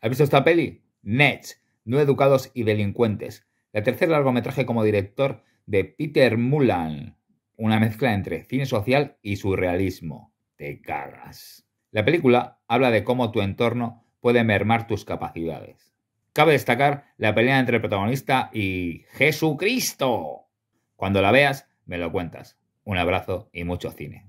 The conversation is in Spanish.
¿Has visto esta peli? Nets, no educados y delincuentes. La tercer largometraje como director de Peter Mulan. Una mezcla entre cine social y surrealismo. Te cagas. La película habla de cómo tu entorno puede mermar tus capacidades. Cabe destacar la pelea entre el protagonista y Jesucristo. Cuando la veas, me lo cuentas. Un abrazo y mucho cine.